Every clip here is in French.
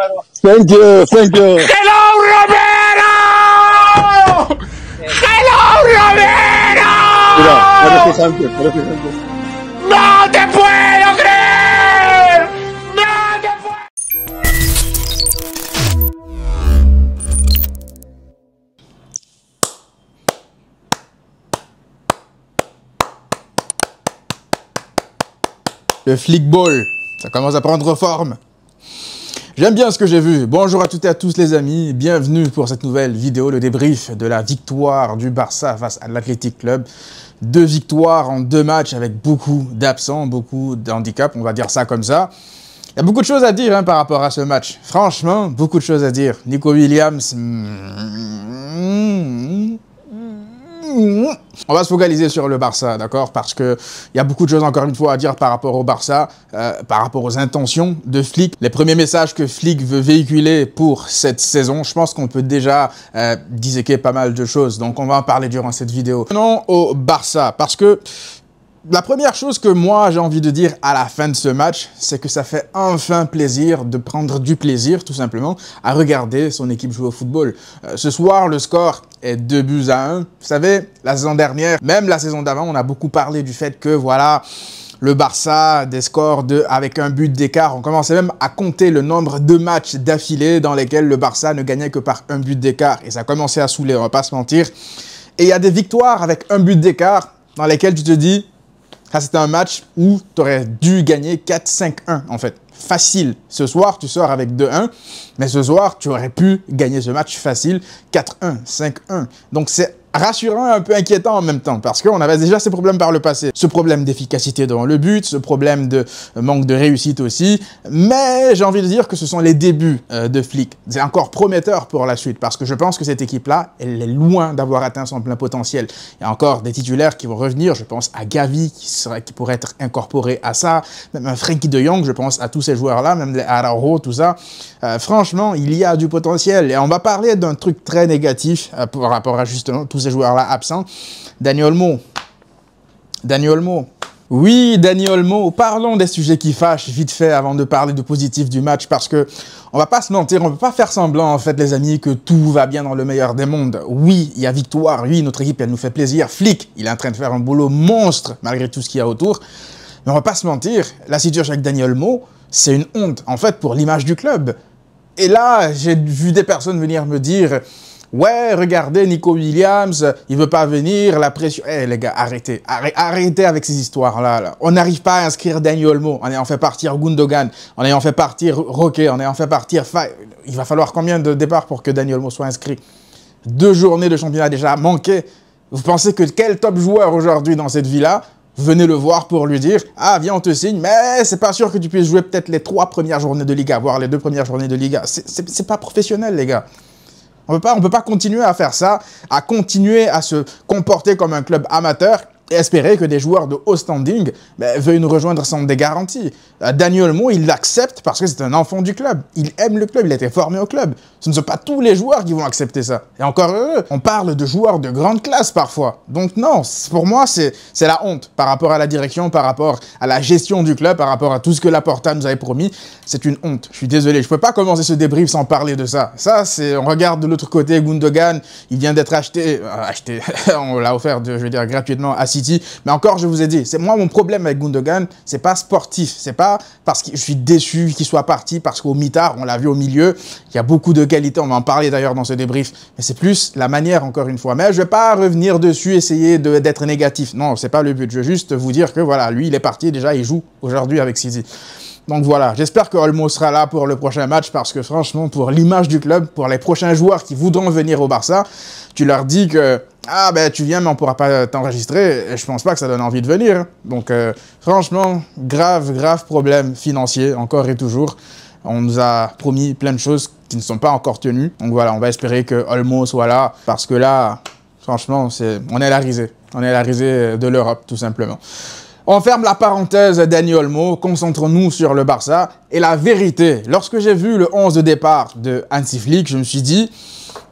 Thank you, thank you. Hello, Romero! Hello, Romero! ¡No Le flickball, ça commence à prendre forme. J'aime bien ce que j'ai vu. Bonjour à toutes et à tous les amis. Bienvenue pour cette nouvelle vidéo, le débrief de la victoire du Barça face à l'Athletic Club. Deux victoires en deux matchs avec beaucoup d'absents, beaucoup d'handicaps, on va dire ça comme ça. Il y a beaucoup de choses à dire hein, par rapport à ce match. Franchement, beaucoup de choses à dire. Nico Williams... Hmm, hmm, hmm. On va se focaliser sur le Barça, d'accord Parce qu'il y a beaucoup de choses, encore une fois, à dire par rapport au Barça, euh, par rapport aux intentions de Flick. Les premiers messages que Flick veut véhiculer pour cette saison, je pense qu'on peut déjà euh, pas mal de choses. Donc, on va en parler durant cette vidéo. Non au Barça, parce que la première chose que moi j'ai envie de dire à la fin de ce match, c'est que ça fait enfin plaisir de prendre du plaisir tout simplement à regarder son équipe jouer au football. Euh, ce soir, le score est 2 buts à 1. Vous savez, la saison dernière, même la saison d'avant, on a beaucoup parlé du fait que voilà, le Barça, des scores de, avec un but d'écart. On commençait même à compter le nombre de matchs d'affilée dans lesquels le Barça ne gagnait que par un but d'écart. Et ça commençait à saouler, on va pas se mentir. Et il y a des victoires avec un but d'écart dans lesquelles tu te dis, ça, c'était un match où tu aurais dû gagner 4-5-1, en fait. Facile. Ce soir, tu sors avec 2-1, mais ce soir, tu aurais pu gagner ce match facile 4-1, 5-1. Donc, c'est rassurant et un peu inquiétant en même temps, parce qu'on avait déjà ces problèmes par le passé. Ce problème d'efficacité devant le but, ce problème de euh, manque de réussite aussi, mais j'ai envie de dire que ce sont les débuts euh, de Flick. C'est encore prometteur pour la suite, parce que je pense que cette équipe-là, elle est loin d'avoir atteint son plein potentiel. Il y a encore des titulaires qui vont revenir, je pense à Gavi, qui, serait, qui pourrait être incorporé à ça, même à Frankie de Jong, je pense à tous ces joueurs-là, même les Araujo, tout ça. Euh, franchement, il y a du potentiel. Et on va parler d'un truc très négatif euh, par rapport à justement tous ces joueurs-là absents. Daniel Mo Daniel Mo Oui, Daniel Mo parlons des sujets qui fâchent vite fait avant de parler du positif du match parce que on va pas se mentir, on peut pas faire semblant en fait les amis que tout va bien dans le meilleur des mondes. Oui, il y a victoire, oui, notre équipe elle nous fait plaisir. Flick, il est en train de faire un boulot monstre malgré tout ce qu'il y a autour. Mais on va pas se mentir, la situation avec Daniel Mo c'est une honte en fait pour l'image du club. Et là, j'ai vu des personnes venir me dire, ouais, regardez Nico Williams, il veut pas venir, la pression. Eh les gars, arrêtez, arrêtez avec ces histoires là. On n'arrive pas à inscrire Daniel Mo, en ayant fait partir Gundogan, en ayant fait partir Roquet, en ayant fait partir. Il va falloir combien de départs pour que Daniel Mo soit inscrit Deux journées de championnat déjà manquées. Vous pensez que quel top joueur aujourd'hui dans cette vie-là venez le voir pour lui dire Ah, viens, on te signe, mais c'est pas sûr que tu puisses jouer peut-être les trois premières journées de Liga, voire les deux premières journées de Liga. C'est pas professionnel, les gars. On on peut pas continuer à faire ça, à continuer à se comporter comme un club amateur espérer que des joueurs de haut standing ben, veuillent nous rejoindre sans des garanties. Euh, Daniel Mo, il l'accepte parce que c'est un enfant du club. Il aime le club, il a été formé au club. Ce ne sont pas tous les joueurs qui vont accepter ça. Et encore eux, on parle de joueurs de grande classe parfois. Donc non, pour moi, c'est la honte par rapport à la direction, par rapport à la gestion du club, par rapport à tout ce que la Laporta nous avait promis. C'est une honte. Je suis désolé, je ne peux pas commencer ce débrief sans parler de ça. Ça, c'est, on regarde de l'autre côté Gundogan, il vient d'être acheté, euh, acheté, on l'a offert, je veux dire, gratuitement à 6 mais encore, je vous ai dit, c'est moi mon problème avec Gundogan, c'est pas sportif, c'est pas parce que je suis déçu qu'il soit parti, parce qu'au mitard, on l'a vu au milieu, il y a beaucoup de qualités, on va en parler d'ailleurs dans ce débrief, mais c'est plus la manière encore une fois. Mais je vais pas revenir dessus, essayer d'être négatif, non, c'est pas le but, je veux juste vous dire que voilà, lui il est parti déjà, il joue aujourd'hui avec City. Donc voilà, j'espère que Olmo sera là pour le prochain match parce que franchement, pour l'image du club, pour les prochains joueurs qui voudront venir au Barça, tu leur dis que ah ben tu viens mais on pourra pas t'enregistrer et je pense pas que ça donne envie de venir. Donc euh, franchement, grave grave problème financier encore et toujours. On nous a promis plein de choses qui ne sont pas encore tenues. Donc voilà, on va espérer que Olmo soit là parce que là franchement, c'est on est la risée. On est la risée de l'Europe tout simplement. On ferme la parenthèse Daniel Olmo, concentrons-nous sur le Barça. Et la vérité, lorsque j'ai vu le 11 de départ de Hansi Flick, je me suis dit,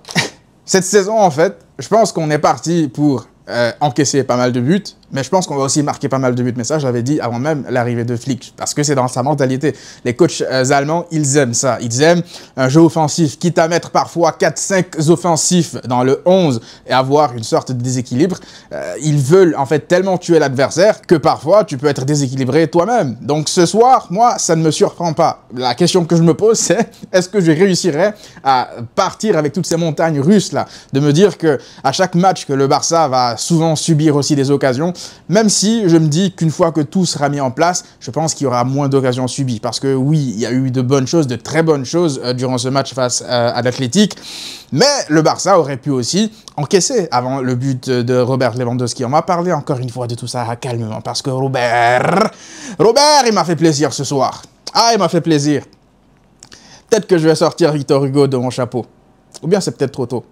cette saison en fait, je pense qu'on est parti pour euh, encaisser pas mal de buts, mais je pense qu'on va aussi marquer pas mal de buts. Mais ça, j'avais dit avant même l'arrivée de Flick, parce que c'est dans sa mentalité. Les coachs euh, allemands, ils aiment ça. Ils aiment un jeu offensif, quitte à mettre parfois 4-5 offensifs dans le 11 et avoir une sorte de déséquilibre. Euh, ils veulent en fait tellement tuer l'adversaire que parfois tu peux être déséquilibré toi-même. Donc ce soir, moi, ça ne me surprend pas. La question que je me pose, c'est est-ce que je réussirais à partir avec toutes ces montagnes russes là, de me dire que à chaque match que le Barça va souvent subir aussi des occasions, même si je me dis qu'une fois que tout sera mis en place, je pense qu'il y aura moins d'occasions subies. Parce que oui, il y a eu de bonnes choses, de très bonnes choses euh, durant ce match face euh, à l'Athletic, mais le Barça aurait pu aussi encaisser avant le but de Robert Lewandowski. On m'a parlé encore une fois de tout ça calmement, parce que Robert, Robert, il m'a fait plaisir ce soir. Ah, il m'a fait plaisir. Peut-être que je vais sortir Victor Hugo de mon chapeau. Ou bien c'est peut-être trop tôt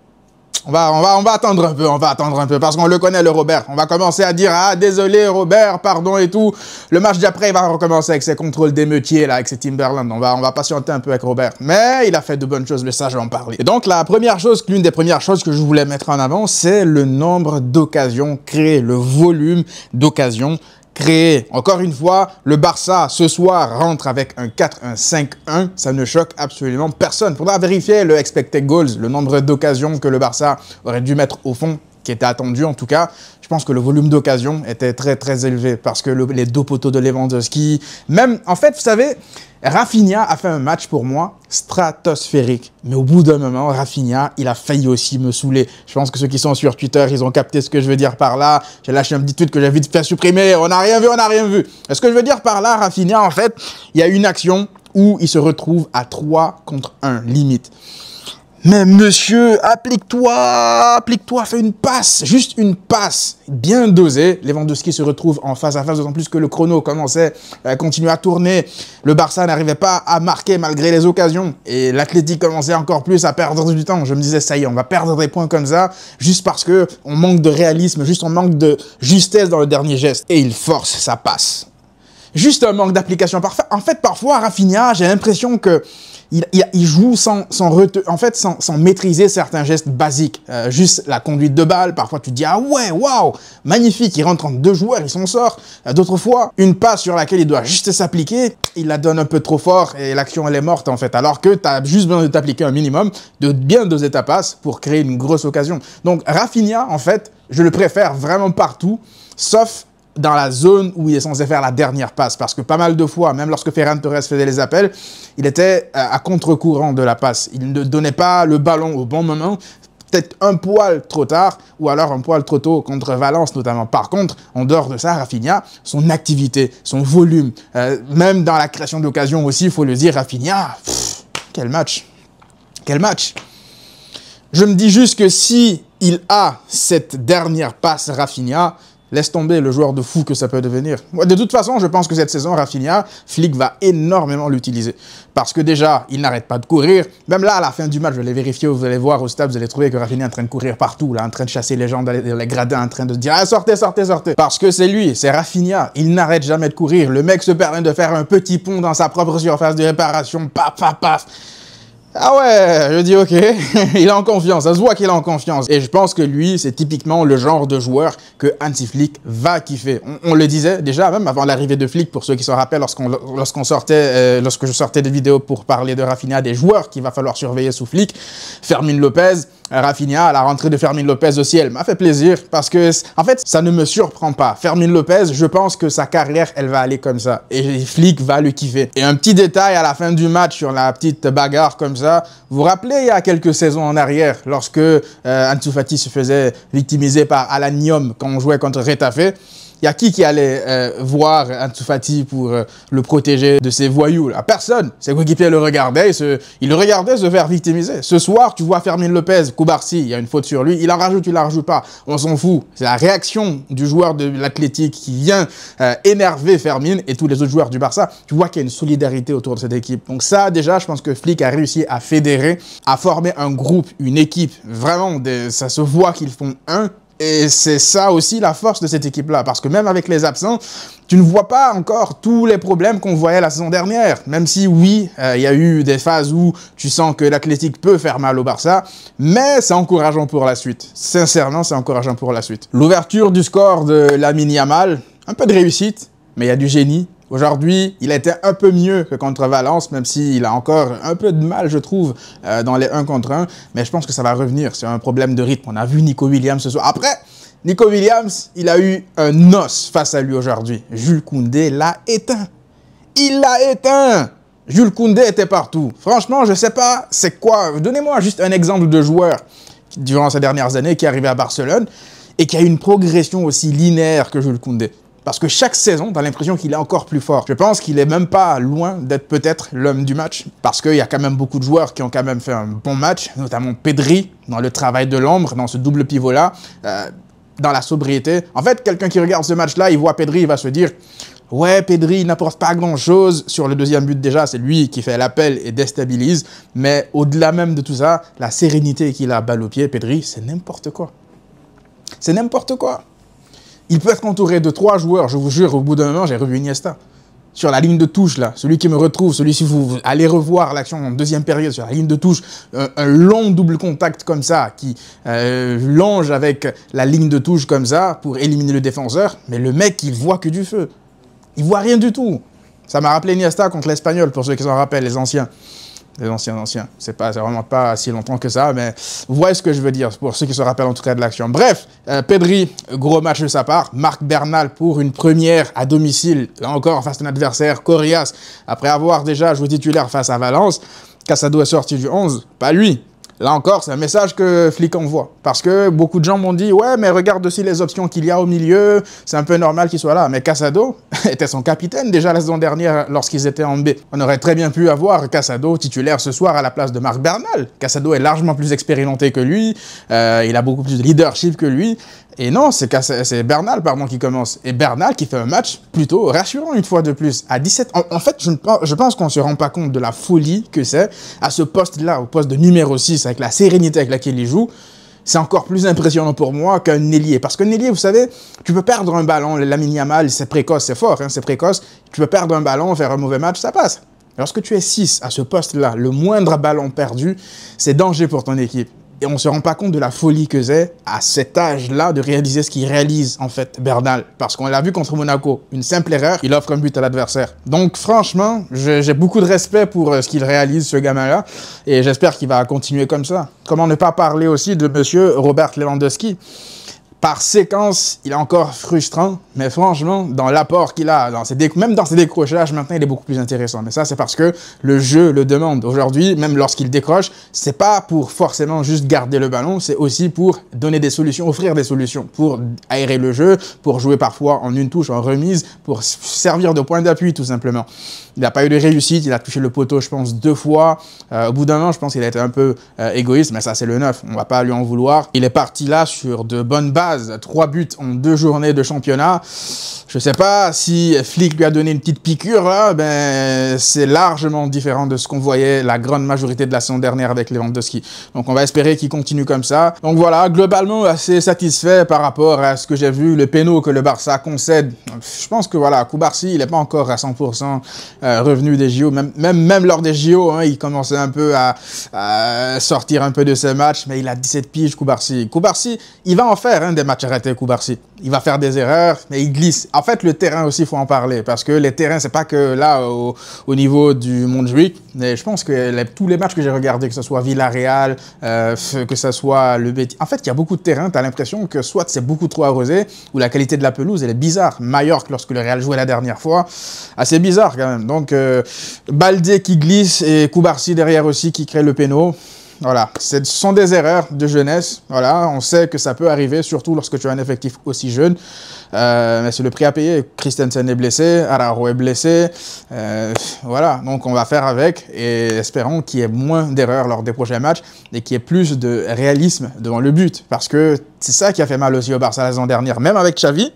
on va, on, va, on va attendre un peu, on va attendre un peu, parce qu'on le connaît, le Robert. On va commencer à dire, ah, désolé, Robert, pardon et tout. Le match d'après, il va recommencer avec ses contrôles d'émeutiers, là, avec ses Timberland. On va, on va patienter un peu avec Robert. Mais il a fait de bonnes choses, mais ça, je vais en parler. Et donc, la première chose, l'une des premières choses que je voulais mettre en avant, c'est le nombre d'occasions créées, le volume d'occasions encore une fois, le Barça ce soir rentre avec un 4-1-5-1. Ça ne choque absolument personne. Faudra vérifier le expected goals, le nombre d'occasions que le Barça aurait dû mettre au fond qui était attendu en tout cas, je pense que le volume d'occasion était très très élevé parce que les deux poteaux de Lewandowski, même en fait, vous savez, Rafinha a fait un match pour moi stratosphérique. Mais au bout d'un moment, Rafinha, il a failli aussi me saouler. Je pense que ceux qui sont sur Twitter, ils ont capté ce que je veux dire par là. J'ai lâché un petit tweet que j'ai vite fait supprimer. On n'a rien vu, on n'a rien vu. est ce que je veux dire par là, Rafinha, en fait, il y a une action où il se retrouve à 3 contre 1, limite. Mais monsieur, applique-toi, applique-toi, fais une passe, juste une passe, bien dosée. Lewandowski se retrouve en face à face, d'autant plus que le chrono commençait, à euh, continuer à tourner. Le Barça n'arrivait pas à marquer malgré les occasions. Et l'Athletic commençait encore plus à perdre du temps. Je me disais, ça y est, on va perdre des points comme ça, juste parce que on manque de réalisme, juste on manque de justesse dans le dernier geste. Et il force sa passe. Juste un manque d'application parfaite. En fait, parfois, Rafinha, j'ai l'impression que il, joue sans, sans, en fait, sans, maîtriser certains gestes basiques. Euh, juste la conduite de balle, parfois tu te dis « Ah ouais, waouh, magnifique, il rentre en deux joueurs, il s'en sort euh, D'autres fois, une passe sur laquelle il doit juste s'appliquer, il la donne un peu trop fort et l'action elle est morte en fait. Alors que tu as juste besoin de t'appliquer un minimum, de bien doser ta passe pour créer une grosse occasion. Donc Rafinha, en fait, je le préfère vraiment partout, sauf dans la zone où il est censé faire la dernière passe. Parce que pas mal de fois, même lorsque Ferran Torres faisait les appels, il était à contre-courant de la passe. Il ne donnait pas le ballon au bon moment, peut-être un poil trop tard ou alors un poil trop tôt contre Valence notamment. Par contre, en dehors de ça, Rafinha, son activité, son volume, euh, même dans la création d'occasion aussi, il faut le dire, Rafinha, quel match Quel match Je me dis juste que si il a cette dernière passe Rafinha, Laisse tomber le joueur de fou que ça peut devenir. De toute façon, je pense que cette saison, Rafinha, Flick va énormément l'utiliser. Parce que déjà, il n'arrête pas de courir. Même là, à la fin du match, je l'ai vérifié, vous allez voir au stade, vous allez trouver que Rafinha est en train de courir partout, là, en train de chasser les gens dans les gradins, en train de dire ah, sortez, sortez, sortez !» Parce que c'est lui, c'est Rafinha, il n'arrête jamais de courir. Le mec se permet de faire un petit pont dans sa propre surface de réparation, paf, paf, paf ah ouais, je dis ok, il est en confiance, ça se voit qu'il est en confiance. Et je pense que lui, c'est typiquement le genre de joueur que Antiflick va kiffer. On, le disait déjà, même avant l'arrivée de Flick, pour ceux qui se rappellent, lorsqu'on sortait, euh, lorsque je sortais des vidéos pour parler de Rafinha, des joueurs qu'il va falloir surveiller sous Flick, Fermin Lopez, Rafinha à la rentrée de Fermin Lopez aussi, elle m'a fait plaisir parce que, en fait, ça ne me surprend pas. Fermin Lopez, je pense que sa carrière, elle va aller comme ça. Et Flick va le kiffer. Et un petit détail à la fin du match sur la petite bagarre comme ça. Vous vous rappelez, il y a quelques saisons en arrière, lorsque euh, Ansu se faisait victimiser par Alanium quand on jouait contre Retafe il y a qui qui allait euh, voir Antoufati pour euh, le protéger de ses voyous là Personne. qui peut le regardait se, il le regardait se faire victimiser. Ce soir, tu vois Fermin Lopez, Koubarsi, il y a une faute sur lui, il en rajoute, il la rajoute pas. On s'en fout. C'est la réaction du joueur de l'Athletic qui vient euh, énerver Fermin et tous les autres joueurs du Barça. Tu vois qu'il y a une solidarité autour de cette équipe. Donc ça, déjà, je pense que Flick a réussi à fédérer, à former un groupe, une équipe. Vraiment, des, ça se voit qu'ils font un et c'est ça aussi la force de cette équipe-là, parce que même avec les absents, tu ne vois pas encore tous les problèmes qu'on voyait la saison dernière. Même si oui, euh, il y a eu des phases où tu sens que l'athlétique peut faire mal au Barça, mais c'est encourageant pour la suite. Sincèrement, c'est encourageant pour la suite. L'ouverture du score de la Amal, un peu de réussite, mais il y a du génie, Aujourd'hui, il a été un peu mieux que contre Valence, même s'il a encore un peu de mal, je trouve, euh, dans les 1 contre 1. Mais je pense que ça va revenir. C'est un problème de rythme. On a vu Nico Williams ce soir. Après, Nico Williams, il a eu un os face à lui aujourd'hui. Jules Koundé l'a éteint. Il l'a éteint. Jules Koundé était partout. Franchement, je ne sais pas, c'est quoi. Donnez-moi juste un exemple de joueur durant ces dernières années qui est arrivé à Barcelone et qui a eu une progression aussi linéaire que Jules Koundé parce que chaque saison, a l'impression qu'il est encore plus fort. Je pense qu'il est même pas loin d'être peut-être l'homme du match, parce qu'il y a quand même beaucoup de joueurs qui ont quand même fait un bon match, notamment Pedri, dans le travail de l'ombre, dans ce double pivot-là, euh, dans la sobriété. En fait, quelqu'un qui regarde ce match-là, il voit Pedri, il va se dire Ouais, Pedri n'apporte pas grand-chose sur le deuxième but déjà, c'est lui qui fait l'appel et déstabilise. Mais au-delà même de tout ça, la sérénité qu'il a balle au pied, Pedri, c'est n'importe quoi. C'est n'importe quoi. Il peut être entouré de trois joueurs. Je vous jure, au bout d'un moment, j'ai revu Iniesta. Sur la ligne de touche, là, celui qui me retrouve, celui si vous allez revoir l'action en deuxième période, sur la ligne de touche, euh, un, long double contact comme ça, qui euh, longe avec la ligne de touche comme ça pour éliminer le défenseur. Mais le mec, il voit que du feu. Il voit rien du tout. Ça m'a rappelé Iniesta contre l'Espagnol, pour ceux qui s'en rappellent, les anciens les anciens anciens. C'est pas vraiment pas si longtemps que ça, mais vous voyez ce que je veux dire pour ceux qui se rappellent en tout cas de l'action. Bref, euh, Pedri, gros match de sa part. Marc Bernal pour une première à domicile, là encore face à un adversaire, Corias, après avoir déjà joué titulaire face à Valence. Casado est sorti du 11, pas lui, Là encore, c'est un message que Flick envoie. Parce que beaucoup de gens m'ont dit Ouais, mais regarde aussi les options qu'il y a au milieu, c'est un peu normal qu'il soit là. Mais Casado était son capitaine déjà la saison dernière lorsqu'ils étaient en B. On aurait très bien pu avoir Casado titulaire ce soir à la place de Marc Bernal. Casado est largement plus expérimenté que lui, euh, il a beaucoup plus de leadership que lui. Et non, c'est Bernal pardon, qui commence. Et Bernal qui fait un match plutôt rassurant une fois de plus. À 17, en, en fait, je, pense qu'on ne se rend pas compte de la folie que c'est à ce poste-là, au poste de numéro 6, avec la sérénité avec laquelle il joue. C'est encore plus impressionnant pour moi qu'un Nélier. Parce qu'un Nélier, vous savez, tu peux perdre un ballon, la mini mal, c'est précoce, c'est fort, hein, c'est précoce. Tu peux perdre un ballon, faire un mauvais match, ça passe. Lorsque tu es 6 à ce poste-là, le moindre ballon perdu, c'est danger pour ton équipe et on se rend pas compte de la folie que c'est à cet âge-là de réaliser ce qu'il réalise en fait Bernal parce qu'on l'a vu contre Monaco une simple erreur il offre un but à l'adversaire donc franchement j'ai beaucoup de respect pour euh, ce qu'il réalise ce gamin-là et j'espère qu'il va continuer comme ça comment ne pas parler aussi de monsieur Robert Lewandowski par séquence, il est encore frustrant, mais franchement, dans l'apport qu'il a, dans même dans ses décrochages, maintenant, il est beaucoup plus intéressant. Mais ça, c'est parce que le jeu le demande. Aujourd'hui, même lorsqu'il décroche, c'est pas pour forcément juste garder le ballon, c'est aussi pour donner des solutions, offrir des solutions, pour aérer le jeu, pour jouer parfois en une touche, en remise, pour servir de point d'appui, tout simplement. Il n'a pas eu de réussite. Il a touché le poteau, je pense, deux fois. Euh, au bout d'un an, je pense qu'il a été un peu euh, égoïste, mais ça, c'est le neuf. On ne va pas lui en vouloir. Il est parti là sur de bonnes bases. Trois buts en deux journées de championnat. Je ne sais pas si Flick lui a donné une petite piqûre. Là, ben, hein, c'est largement différent de ce qu'on voyait la grande majorité de la saison dernière avec Lewandowski. Donc, on va espérer qu'il continue comme ça. Donc, voilà, globalement, assez satisfait par rapport à ce que j'ai vu. Le péno que le Barça concède, je pense que voilà, Koubarsi, il n'est pas encore à 100%. Euh, revenu des JO. Même, même, même lors des JO, hein, il commençait un peu à, sortir un peu de ses matchs, mais il a 17 piges, Koubarsi. Koubarsi, il va en faire hein, des matchs arrêtés, Koubarsi. Il va faire des erreurs, mais il glisse. En fait, le terrain aussi, il faut en parler, parce que les terrains, c'est pas que là, au, niveau du monde mais je pense que tous les matchs que j'ai regardés, que ce soit Villarreal, euh, que ce soit le Betis, en fait, il y a beaucoup de terrains, tu as l'impression que soit c'est beaucoup trop arrosé, ou la qualité de la pelouse, elle est bizarre. Mallorca, lorsque le Real jouait la dernière fois, assez bizarre quand même. Donc, donc, Baldé qui glisse et Koubarsi derrière aussi qui crée le péno. Voilà, ce sont des erreurs de jeunesse. Voilà, on sait que ça peut arriver, surtout lorsque tu as un effectif aussi jeune. Euh, mais c'est le prix à payer. Christensen est blessé, Araro est blessé. Euh, voilà, donc on va faire avec et espérons qu'il y ait moins d'erreurs lors des prochains matchs et qu'il y ait plus de réalisme devant le but. Parce que c'est ça qui a fait mal aussi au Barça l'année dernière, même avec Xavi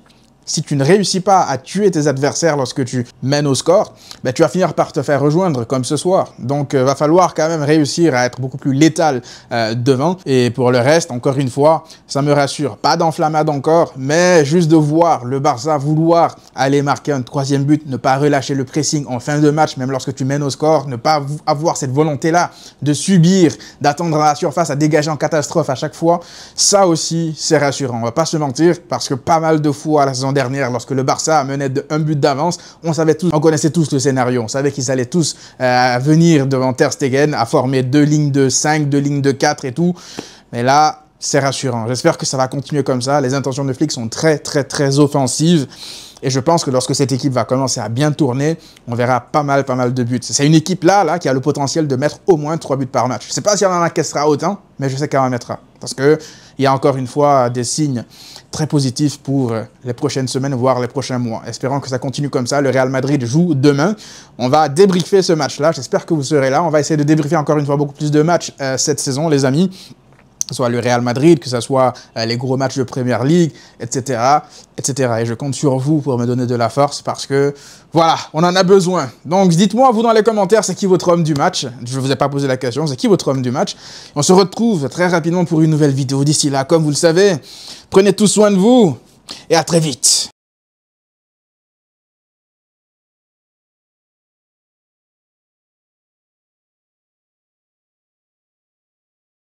si tu ne réussis pas à tuer tes adversaires lorsque tu mènes au score, ben tu vas finir par te faire rejoindre comme ce soir. Donc il euh, va falloir quand même réussir à être beaucoup plus létal euh, devant. Et pour le reste, encore une fois, ça me rassure. Pas d'enflammade encore, mais juste de voir le Barça vouloir aller marquer un troisième but, ne pas relâcher le pressing en fin de match, même lorsque tu mènes au score, ne pas avoir cette volonté-là de subir, d'attendre à la surface, à dégager en catastrophe à chaque fois. Ça aussi, c'est rassurant. On va pas se mentir, parce que pas mal de fois à la saison dernière lorsque le Barça menait de un but d'avance. On savait tous, on connaissait tous le scénario. On savait qu'ils allaient tous euh, venir devant Ter Stegen à former deux lignes de 5, deux lignes de 4 et tout. Mais là, c'est rassurant. J'espère que ça va continuer comme ça. Les intentions de Flick sont très, très, très offensives. Et je pense que lorsque cette équipe va commencer à bien tourner, on verra pas mal, pas mal de buts. C'est une équipe là, là, qui a le potentiel de mettre au moins 3 buts par match. Je sais pas si elle en encaissera autant, mais je sais qu'elle en mettra. Parce que il y a encore une fois des signes très positif pour euh, les prochaines semaines, voire les prochains mois. Espérons que ça continue comme ça. Le Real Madrid joue demain. On va débriefer ce match-là. J'espère que vous serez là. On va essayer de débriefer encore une fois beaucoup plus de matchs euh, cette saison, les amis. Que ce soit le Real Madrid, que ce soit euh, les gros matchs de Premier League, etc., etc. Et je compte sur vous pour me donner de la force parce que, voilà, on en a besoin. Donc, dites-moi, vous, dans les commentaires, c'est qui votre homme du match Je ne vous ai pas posé la question, c'est qui votre homme du match On se retrouve très rapidement pour une nouvelle vidéo. D'ici là, comme vous le savez, prenez tout soin de vous et à très vite.